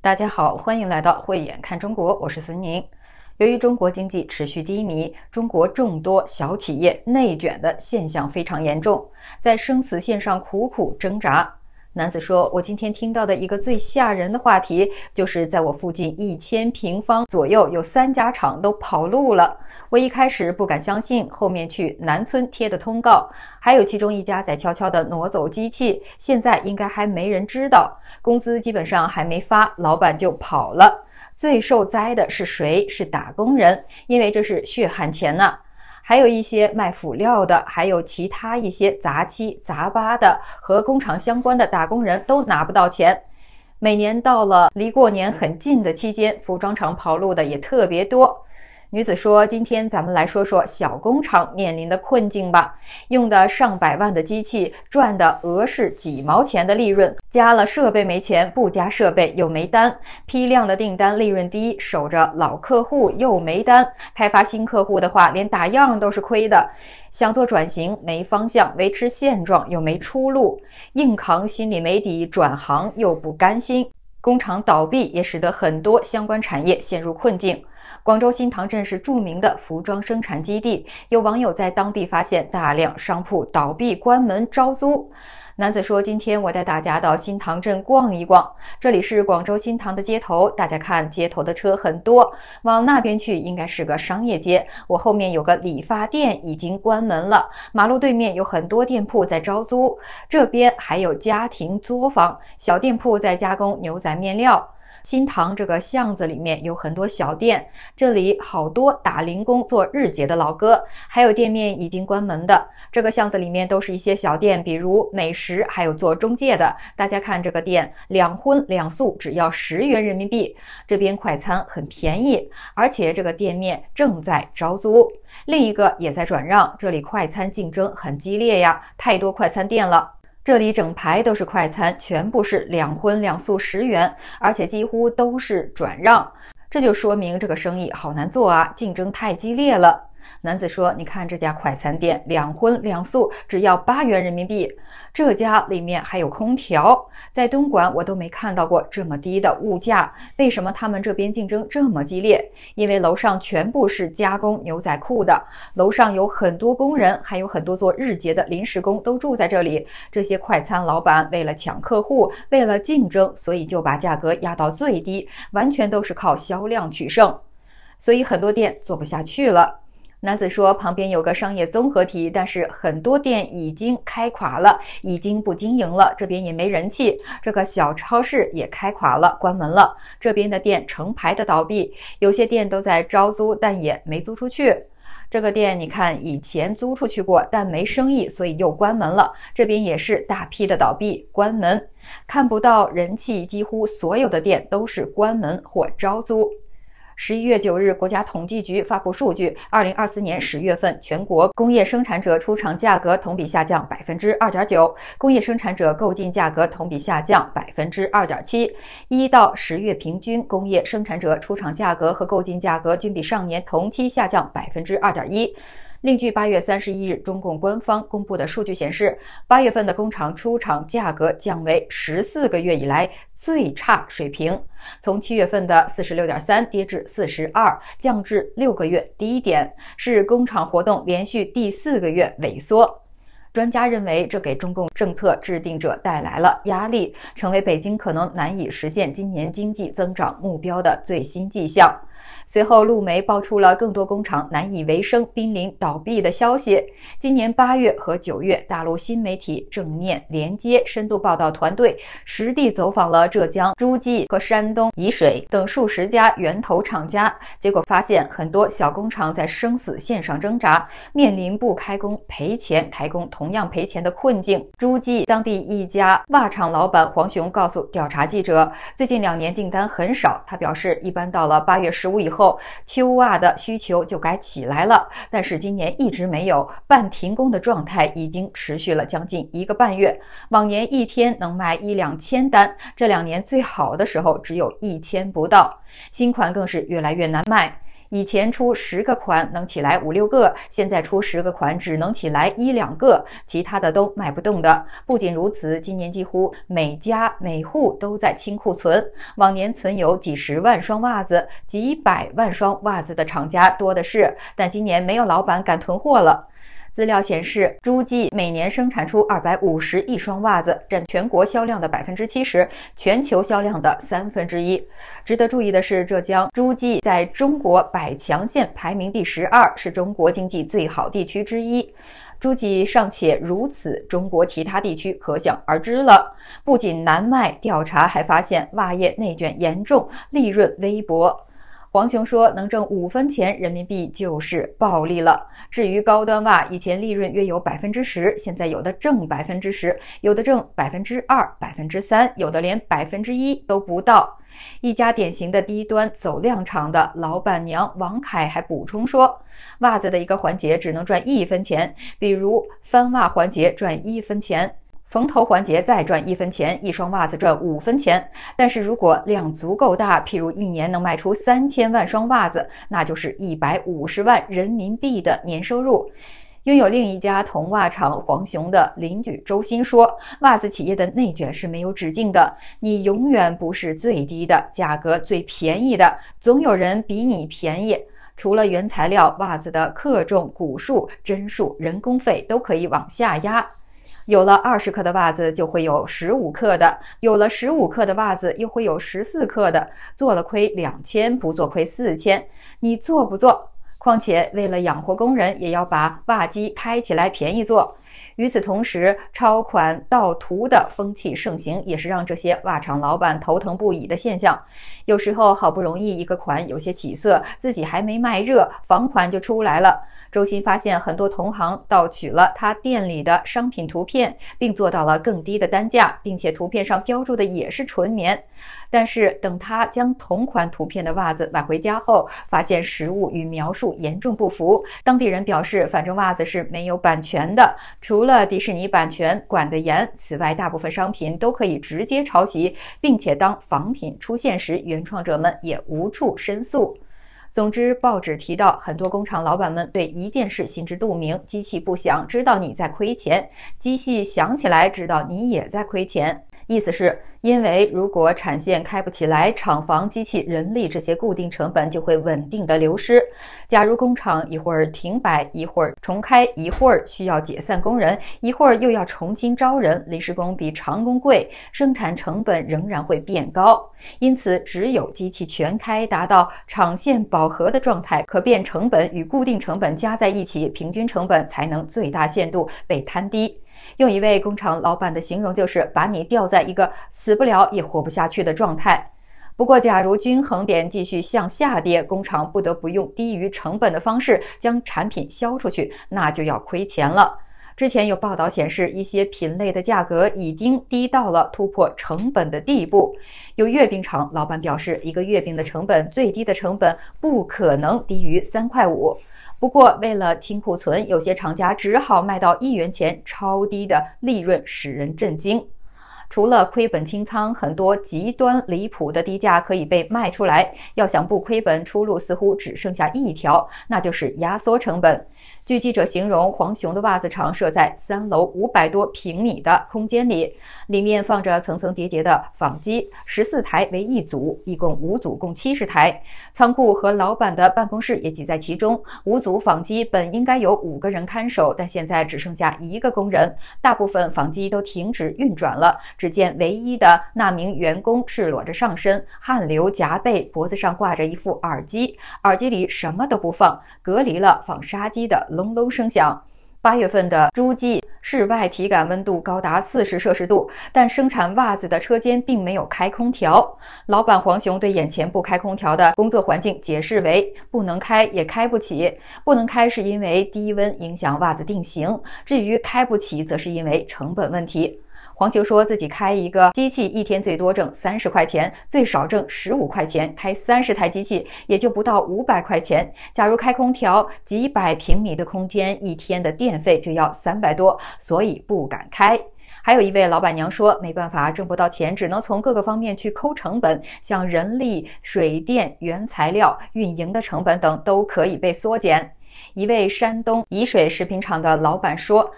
大家好，欢迎来到慧眼看中国，我是孙宁。由于中国经济持续低迷，中国众多小企业内卷的现象非常严重，在生死线上苦苦挣扎。男子说：“我今天听到的一个最吓人的话题，就是在我附近一千平方左右有三家厂都跑路了。我一开始不敢相信，后面去南村贴的通告，还有其中一家在悄悄地挪走机器，现在应该还没人知道，工资基本上还没发，老板就跑了。最受灾的是谁？是打工人，因为这是血汗钱呐。”还有一些卖辅料的，还有其他一些杂七杂八的和工厂相关的打工人都拿不到钱。每年到了离过年很近的期间，服装厂跑路的也特别多。女子说：“今天咱们来说说小工厂面临的困境吧。用的上百万的机器，赚的额是几毛钱的利润。加了设备没钱，不加设备又没单。批量的订单利润低，守着老客户又没单。开发新客户的话，连打样都是亏的。想做转型没方向，维持现状又没出路。硬扛心里没底，转行又不甘心。工厂倒闭也使得很多相关产业陷入困境。”广州新塘镇是著名的服装生产基地，有网友在当地发现大量商铺倒闭关门招租。男子说：“今天我带大家到新塘镇逛一逛，这里是广州新塘的街头，大家看街头的车很多。往那边去应该是个商业街。我后面有个理发店已经关门了，马路对面有很多店铺在招租，这边还有家庭作坊、小店铺在加工牛仔面料。”新塘这个巷子里面有很多小店，这里好多打零工做日结的老哥，还有店面已经关门的。这个巷子里面都是一些小店，比如美食，还有做中介的。大家看这个店，两荤两素只要十元人民币，这边快餐很便宜，而且这个店面正在招租，另一个也在转让。这里快餐竞争很激烈呀，太多快餐店了。这里整排都是快餐，全部是两荤两素十元，而且几乎都是转让，这就说明这个生意好难做啊，竞争太激烈了。男子说：“你看这家快餐店，两荤两素只要八元人民币。这家里面还有空调，在东莞我都没看到过这么低的物价。为什么他们这边竞争这么激烈？因为楼上全部是加工牛仔裤的，楼上有很多工人，还有很多做日结的临时工都住在这里。这些快餐老板为了抢客户，为了竞争，所以就把价格压到最低，完全都是靠销量取胜。所以很多店做不下去了。”男子说：“旁边有个商业综合体，但是很多店已经开垮了，已经不经营了。这边也没人气，这个小超市也开垮了，关门了。这边的店成排的倒闭，有些店都在招租，但也没租出去。这个店你看，以前租出去过，但没生意，所以又关门了。这边也是大批的倒闭关门，看不到人气，几乎所有的店都是关门或招租。”十一月九日，国家统计局发布数据，二零二四年十月份全国工业生产者出厂价格同比下降百分之二点九，工业生产者购进价格同比下降百分之二点七。一到十月平均，工业生产者出厂价格和购进价格均比上年同期下降百分之二点一。另据八月三十一日中共官方公布的数据显示，八月份的工厂出厂价格降为十四个月以来最差水平，从七月份的四十六点三跌至四十二，降至六个月低点，是工厂活动连续第四个月萎缩。专家认为，这给中共政策制定者带来了压力，成为北京可能难以实现今年经济增长目标的最新迹象。随后，陆媒爆出了更多工厂难以为生、濒临倒闭的消息。今年八月和九月，大陆新媒体正面连接深度报道团队实地走访了浙江诸暨和山东沂水等数十家源头厂家，结果发现很多小工厂在生死线上挣扎，面临不开工赔钱、开工同样赔钱的困境。诸暨当地一家袜厂老板黄雄告诉调查记者：“最近两年订单很少。”他表示，一般到了八月十，五以后，秋袜的需求就该起来了，但是今年一直没有半停工的状态，已经持续了将近一个半月。往年一天能卖一两千单，这两年最好的时候只有一千不到，新款更是越来越难卖。以前出十个款能起来五六个，现在出十个款只能起来一两个，其他的都卖不动的。不仅如此，今年几乎每家每户都在清库存，往年存有几十万双袜子、几百万双袜子的厂家多的是，但今年没有老板敢囤货了。资料显示，诸暨每年生产出二百五十亿双袜子，占全国销量的百分之七十，全球销量的三分之一。值得注意的是，浙江诸暨在中国百强县排名第十二，是中国经济最好地区之一。诸暨尚且如此，中国其他地区可想而知了。不仅难卖，调查还发现袜业内卷严重，利润微薄。黄雄说：“能挣五分钱人民币就是暴利了。至于高端袜，以前利润约有百分之十，现在有的挣百分之十，有的挣百分之二、百分之三，有的连百分之一都不到。”一家典型的低端走量厂的老板娘王凯还补充说：“袜子的一个环节只能赚一分钱，比如翻袜环节赚一分钱。”缝头环节再赚一分钱，一双袜子赚五分钱。但是如果量足够大，譬如一年能卖出三千万双袜子，那就是一百五十万人民币的年收入。拥有另一家同袜厂黄熊的邻居周鑫说：“袜子企业的内卷是没有止境的，你永远不是最低的价格最便宜的，总有人比你便宜。除了原材料，袜子的克重、股数、针数、人工费都可以往下压。”有了二十克的袜子，就会有十五克的；有了十五克的袜子，又会有十四克的。做了亏两千，不做亏四千，你做不做？况且为了养活工人，也要把袜机开起来，便宜做。与此同时，超款盗图的风气盛行，也是让这些袜厂老板头疼不已的现象。有时候好不容易一个款有些起色，自己还没卖热，房款就出来了。周鑫发现很多同行盗取了他店里的商品图片，并做到了更低的单价，并且图片上标注的也是纯棉。但是等他将同款图片的袜子买回家后，发现实物与描述严重不符。当地人表示，反正袜子是没有版权的。除了迪士尼版权管得严，此外大部分商品都可以直接抄袭，并且当仿品出现时，原创者们也无处申诉。总之，报纸提到，很多工厂老板们对一件事心知肚明：机器不响，知道你在亏钱；机器响起来，知道你也在亏钱。意思是，因为如果产线开不起来，厂房、机器、人力这些固定成本就会稳定的流失。假如工厂一会儿停摆，一会儿重开，一会儿需要解散工人，一会儿又要重新招人，临时工比长工贵，生产成本仍然会变高。因此，只有机器全开，达到厂线饱和的状态，可变成本与固定成本加在一起，平均成本才能最大限度被摊低。用一位工厂老板的形容，就是把你吊在一个死不了也活不下去的状态。不过，假如均衡点继续向下跌，工厂不得不用低于成本的方式将产品销出去，那就要亏钱了。之前有报道显示，一些品类的价格已经低到了突破成本的地步。有月饼厂老板表示，一个月饼的成本最低的成本不可能低于三块五。不过，为了清库存，有些厂家只好卖到一元钱，超低的利润使人震惊。除了亏本清仓，很多极端离谱的低价可以被卖出来。要想不亏本，出路似乎只剩下一条，那就是压缩成本。据记者形容，黄雄的袜子厂设在三楼五百多平米的空间里，里面放着层层叠叠的纺机，十四台为一组，一共五组，共七十台。仓库和老板的办公室也挤在其中。五组纺机本应该有五个人看守，但现在只剩下一个工人，大部分纺机都停止运转了。只见唯一的那名员工赤裸着上身，汗流浃背，脖子上挂着一副耳机，耳机里什么都不放，隔离了纺纱机的。隆隆声响。八月份的诸暨室外体感温度高达四十摄氏度，但生产袜子的车间并没有开空调。老板黄雄对眼前不开空调的工作环境解释为：不能开也开不起。不能开是因为低温影响袜子定型，至于开不起，则是因为成本问题。黄球说自己开一个机器一天最多挣三十块钱，最少挣十五块钱，开三十台机器也就不到五百块钱。假如开空调，几百平米的空间一天的电费就要三百多，所以不敢开。还有一位老板娘说，没办法挣不到钱，只能从各个方面去抠成本，像人力、水电、原材料、运营的成本等都可以被缩减。一位山东沂水食品厂的老板说。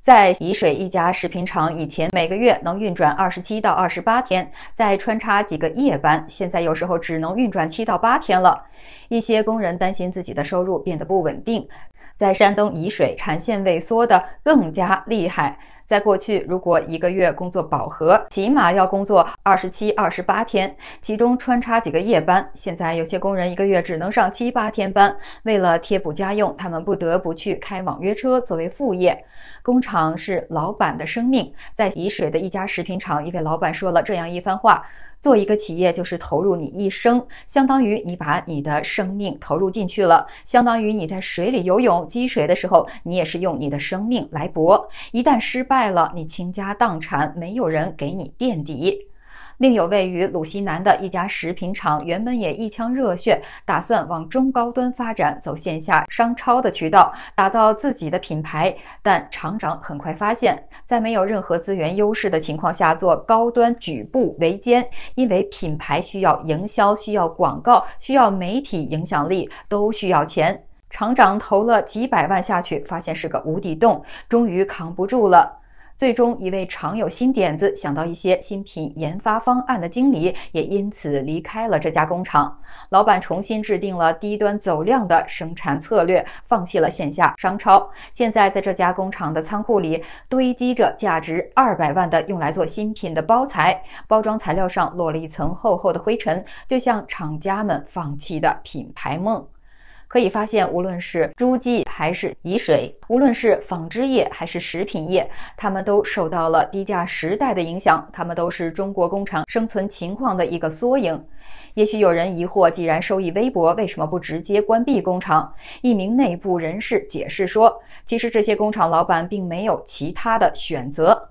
在沂水一家食品厂，以前每个月能运转二十七到二十八天，再穿插几个夜班，现在有时候只能运转七到八天了。一些工人担心自己的收入变得不稳定。在山东沂水，产线萎缩的更加厉害。在过去，如果一个月工作饱和，起码要工作二十七、二十八天，其中穿插几个夜班。现在有些工人一个月只能上七八天班，为了贴补家用，他们不得不去开网约车作为副业。工厂是老板的生命。在沂水的一家食品厂，一位老板说了这样一番话：“做一个企业就是投入你一生，相当于你把你的生命投入进去了，相当于你在水里游泳，积水的时候，你也是用你的生命来搏。一旦失败。”败了，你倾家荡产，没有人给你垫底。另有位于鲁西南的一家食品厂，原本也一腔热血，打算往中高端发展，走线下商超的渠道，打造自己的品牌。但厂长很快发现，在没有任何资源优势的情况下做高端，举步维艰。因为品牌需要营销，需要广告，需要媒体影响力，都需要钱。厂长投了几百万下去，发现是个无底洞，终于扛不住了。最终，一位常有新点子、想到一些新品研发方案的经理也因此离开了这家工厂。老板重新制定了低端走量的生产策略，放弃了线下商超。现在，在这家工厂的仓库里堆积着价值二百万的用来做新品的包材，包装材料上落了一层厚厚的灰尘，就像厂家们放弃的品牌梦。可以发现，无论是诸暨还是沂水，无论是纺织业还是食品业，他们都受到了低价时代的影响。他们都是中国工厂生存情况的一个缩影。也许有人疑惑，既然收益微薄，为什么不直接关闭工厂？一名内部人士解释说：“其实这些工厂老板并没有其他的选择。”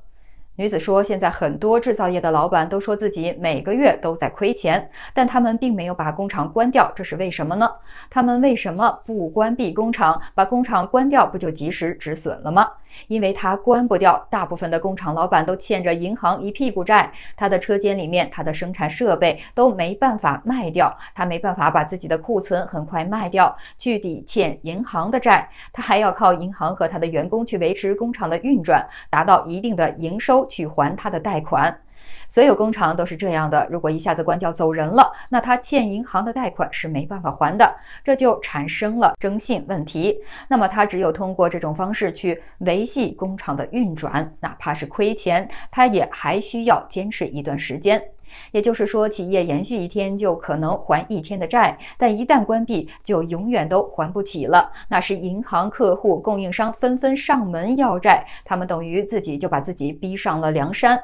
女子说：“现在很多制造业的老板都说自己每个月都在亏钱，但他们并没有把工厂关掉，这是为什么呢？他们为什么不关闭工厂？把工厂关掉不就及时止损了吗？因为他关不掉，大部分的工厂老板都欠着银行一屁股债，他的车间里面，他的生产设备都没办法卖掉，他没办法把自己的库存很快卖掉，去抵欠银行的债。他还要靠银行和他的员工去维持工厂的运转，达到一定的营收。”去还他的贷款，所有工厂都是这样的。如果一下子关掉走人了，那他欠银行的贷款是没办法还的，这就产生了征信问题。那么他只有通过这种方式去维系工厂的运转，哪怕是亏钱，他也还需要坚持一段时间。也就是说，企业延续一天就可能还一天的债，但一旦关闭，就永远都还不起了。那是银行、客户、供应商纷纷上门要债，他们等于自己就把自己逼上了梁山。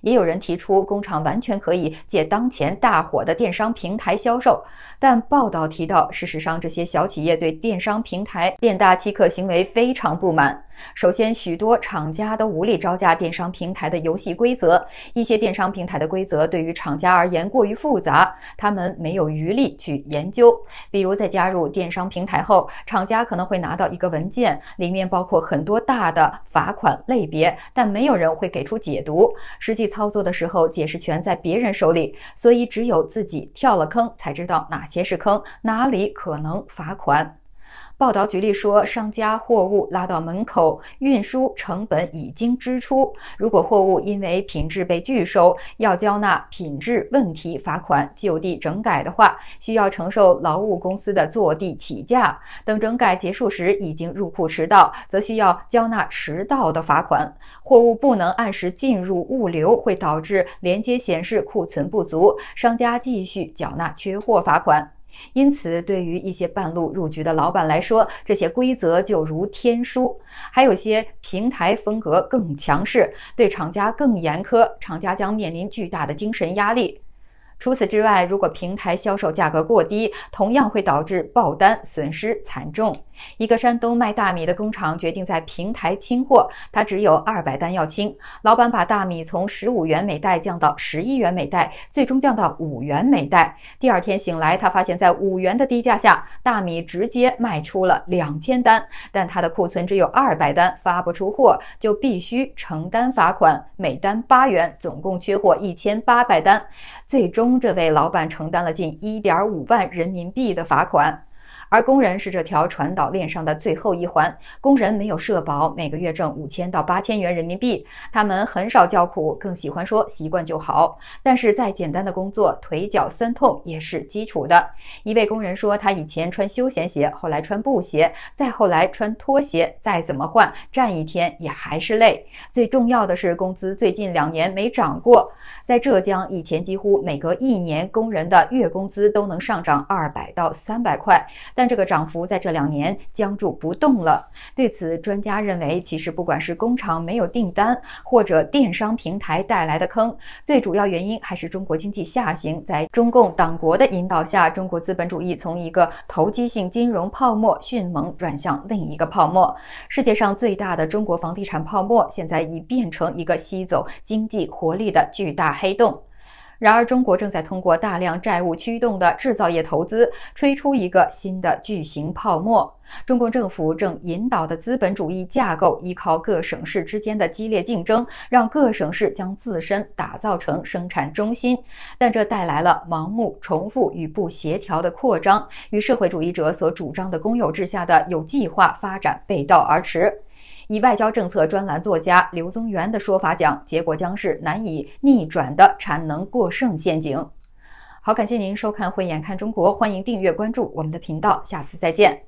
也有人提出，工厂完全可以借当前大火的电商平台销售，但报道提到，事实上这些小企业对电商平台“店大欺客”行为非常不满。首先，许多厂家都无力招架电商平台的游戏规则。一些电商平台的规则对于厂家而言过于复杂，他们没有余力去研究。比如，在加入电商平台后，厂家可能会拿到一个文件，里面包括很多大的罚款类别，但没有人会给出解读。实际操作的时候，解释权在别人手里，所以只有自己跳了坑才知道哪些是坑，哪里可能罚款。报道举例说，商家货物拉到门口，运输成本已经支出。如果货物因为品质被拒收，要交纳品质问题罚款，就地整改的话，需要承受劳务公司的坐地起价。等整改结束时，已经入库迟到，则需要交纳迟到的罚款。货物不能按时进入物流，会导致连接显示库存不足，商家继续缴纳缺货罚款。因此，对于一些半路入局的老板来说，这些规则就如天书。还有些平台风格更强势，对厂家更严苛，厂家将面临巨大的精神压力。除此之外，如果平台销售价格过低，同样会导致爆单，损失惨重。一个山东卖大米的工厂决定在平台清货，他只有二百单要清。老板把大米从十五元每袋降到十一元每袋，最终降到五元每袋。第二天醒来，他发现在五元的低价下，大米直接卖出了两千单，但他的库存只有二百单，发不出货就必须承担罚款，每单八元，总共缺货一千八百单，最终。这位老板承担了近一点五万人民币的罚款。而工人是这条传导链上的最后一环。工人没有社保，每个月挣五千到八千元人民币。他们很少叫苦，更喜欢说习惯就好。但是再简单的工作，腿脚酸痛也是基础的。一位工人说，他以前穿休闲鞋，后来穿布鞋，再后来穿拖鞋，再怎么换，站一天也还是累。最重要的是，工资最近两年没涨过。在浙江，以前几乎每隔一年，工人的月工资都能上涨二百到三百块。但这个涨幅在这两年僵住不动了。对此，专家认为，其实不管是工厂没有订单，或者电商平台带来的坑，最主要原因还是中国经济下行。在中共党国的引导下，中国资本主义从一个投机性金融泡沫迅猛转向另一个泡沫。世界上最大的中国房地产泡沫，现在已变成一个吸走经济活力的巨大黑洞。然而，中国正在通过大量债务驱动的制造业投资，吹出一个新的巨型泡沫。中共政府正引导的资本主义架构，依靠各省市之间的激烈竞争，让各省市将自身打造成生产中心，但这带来了盲目、重复与不协调的扩张，与社会主义者所主张的公有制下的有计划发展背道而驰。以外交政策专栏作家刘宗元的说法讲，结果将是难以逆转的产能过剩陷阱。好，感谢您收看《慧眼看中国》，欢迎订阅关注我们的频道，下次再见。